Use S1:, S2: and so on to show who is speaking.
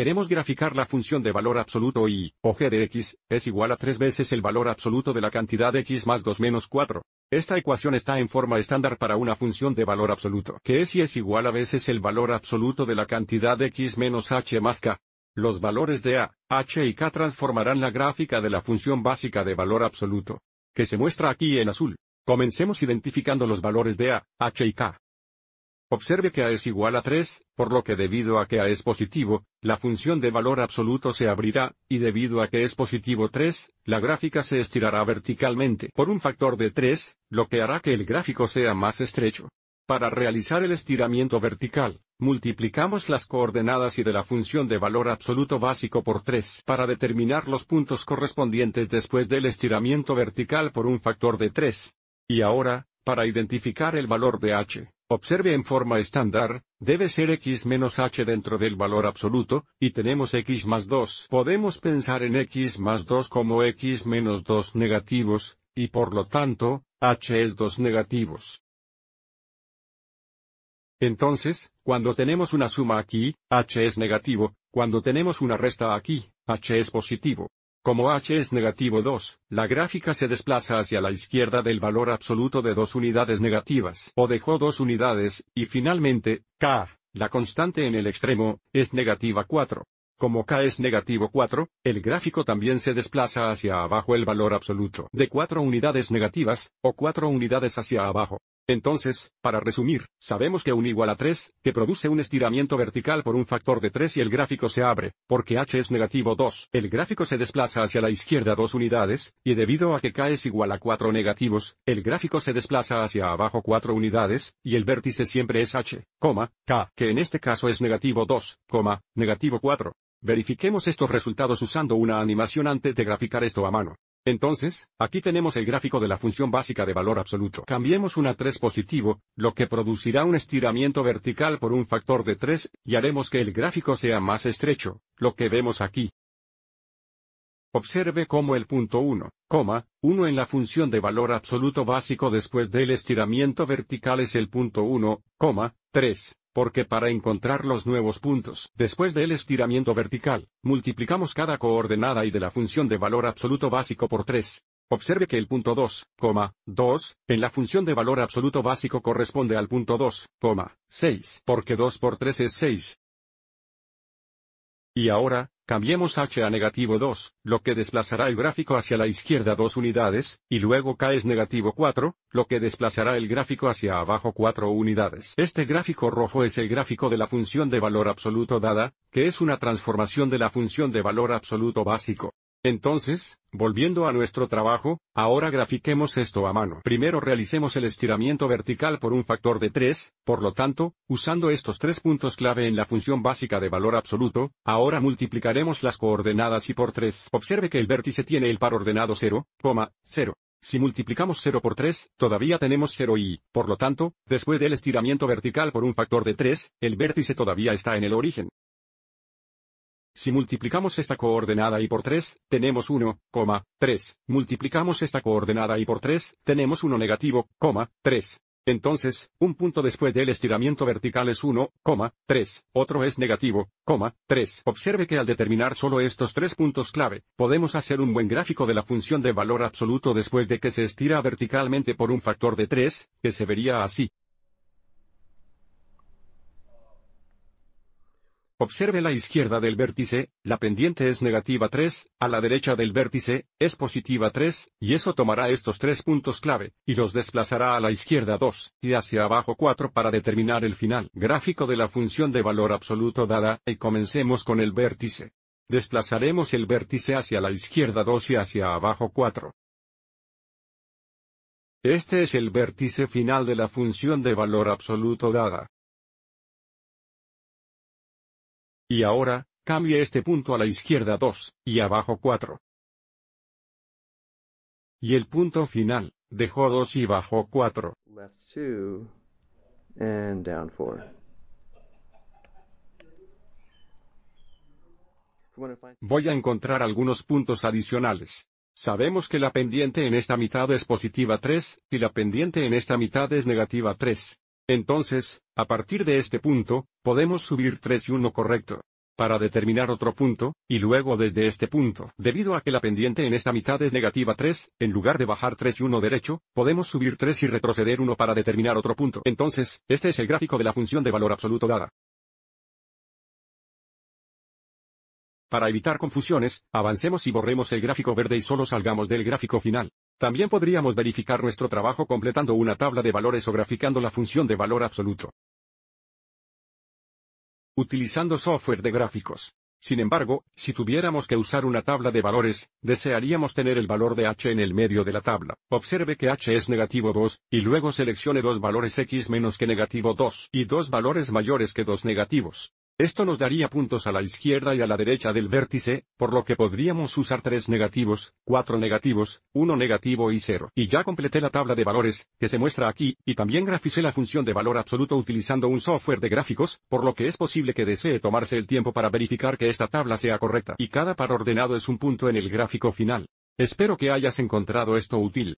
S1: Queremos graficar la función de valor absoluto y, o g de x, es igual a 3 veces el valor absoluto de la cantidad x más 2 menos 4. Esta ecuación está en forma estándar para una función de valor absoluto, que es y es igual a veces el valor absoluto de la cantidad x menos h más k. Los valores de a, h y k transformarán la gráfica de la función básica de valor absoluto, que se muestra aquí en azul. Comencemos identificando los valores de a, h y k. Observe que A es igual a 3, por lo que debido a que A es positivo, la función de valor absoluto se abrirá, y debido a que es positivo 3, la gráfica se estirará verticalmente por un factor de 3, lo que hará que el gráfico sea más estrecho. Para realizar el estiramiento vertical, multiplicamos las coordenadas y de la función de valor absoluto básico por 3 para determinar los puntos correspondientes después del estiramiento vertical por un factor de 3. Y ahora, para identificar el valor de h, Observe en forma estándar, debe ser x menos h dentro del valor absoluto, y tenemos x más 2. Podemos pensar en x más 2 como x menos 2 negativos, y por lo tanto, h es 2 negativos. Entonces, cuando tenemos una suma aquí, h es negativo, cuando tenemos una resta aquí, h es positivo. Como h es negativo 2, la gráfica se desplaza hacia la izquierda del valor absoluto de dos unidades negativas, o dejó dos unidades, y finalmente, k, la constante en el extremo, es negativa 4. Como k es negativo 4, el gráfico también se desplaza hacia abajo el valor absoluto de cuatro unidades negativas, o cuatro unidades hacia abajo. Entonces, para resumir, sabemos que un igual a 3, que produce un estiramiento vertical por un factor de 3 y el gráfico se abre, porque h es negativo 2. El gráfico se desplaza hacia la izquierda 2 unidades, y debido a que k es igual a 4 negativos, el gráfico se desplaza hacia abajo 4 unidades, y el vértice siempre es h, coma, k, que en este caso es negativo 2, coma, negativo 4. Verifiquemos estos resultados usando una animación antes de graficar esto a mano. Entonces, aquí tenemos el gráfico de la función básica de valor absoluto. Cambiemos una 3 positivo, lo que producirá un estiramiento vertical por un factor de 3, y haremos que el gráfico sea más estrecho, lo que vemos aquí. Observe cómo el punto 1, 1 en la función de valor absoluto básico después del estiramiento vertical es el punto 1,3. Porque para encontrar los nuevos puntos, después del estiramiento vertical, multiplicamos cada coordenada y de la función de valor absoluto básico por 3. Observe que el punto 2, 2, en la función de valor absoluto básico corresponde al punto 2, 6, porque 2 por 3 es 6. Y ahora, Cambiemos h a negativo 2, lo que desplazará el gráfico hacia la izquierda 2 unidades, y luego k es negativo 4, lo que desplazará el gráfico hacia abajo 4 unidades. Este gráfico rojo es el gráfico de la función de valor absoluto dada, que es una transformación de la función de valor absoluto básico. Entonces, volviendo a nuestro trabajo, ahora grafiquemos esto a mano. Primero realicemos el estiramiento vertical por un factor de 3, por lo tanto, usando estos tres puntos clave en la función básica de valor absoluto, ahora multiplicaremos las coordenadas y por 3. Observe que el vértice tiene el par ordenado 0, 0. Si multiplicamos 0 por 3, todavía tenemos 0 y, por lo tanto, después del estiramiento vertical por un factor de 3, el vértice todavía está en el origen. Si multiplicamos esta coordenada y por 3, tenemos 1, 3. Multiplicamos esta coordenada y por 3, tenemos 1 negativo, 3. Entonces, un punto después del estiramiento vertical es 1, 3, otro es negativo, 3. Observe que al determinar solo estos tres puntos clave, podemos hacer un buen gráfico de la función de valor absoluto después de que se estira verticalmente por un factor de 3, que se vería así. Observe la izquierda del vértice, la pendiente es negativa 3, a la derecha del vértice, es positiva 3, y eso tomará estos tres puntos clave, y los desplazará a la izquierda 2, y hacia abajo 4 para determinar el final gráfico de la función de valor absoluto dada, y comencemos con el vértice. Desplazaremos el vértice hacia la izquierda 2 y hacia abajo 4. Este es el vértice final de la función de valor absoluto dada. Y ahora, cambie este punto a la izquierda 2, y abajo 4. Y el punto final, dejó 2 y bajó 4. 4. Voy a encontrar algunos puntos adicionales. Sabemos que la pendiente en esta mitad es positiva 3, y la pendiente en esta mitad es negativa 3. Entonces, a partir de este punto, podemos subir 3 y 1 correcto. Para determinar otro punto, y luego desde este punto, debido a que la pendiente en esta mitad es negativa 3, en lugar de bajar 3 y 1 derecho, podemos subir 3 y retroceder 1 para determinar otro punto. Entonces, este es el gráfico de la función de valor absoluto dada. Para evitar confusiones, avancemos y borremos el gráfico verde y solo salgamos del gráfico final. También podríamos verificar nuestro trabajo completando una tabla de valores o graficando la función de valor absoluto. Utilizando software de gráficos. Sin embargo, si tuviéramos que usar una tabla de valores, desearíamos tener el valor de h en el medio de la tabla. Observe que h es negativo 2, y luego seleccione dos valores x menos que negativo 2, y dos valores mayores que dos negativos. Esto nos daría puntos a la izquierda y a la derecha del vértice, por lo que podríamos usar tres negativos, 4 negativos, uno negativo y 0. Y ya completé la tabla de valores, que se muestra aquí, y también graficé la función de valor absoluto utilizando un software de gráficos, por lo que es posible que desee tomarse el tiempo para verificar que esta tabla sea correcta. Y cada par ordenado es un punto en el gráfico final. Espero que hayas encontrado esto útil.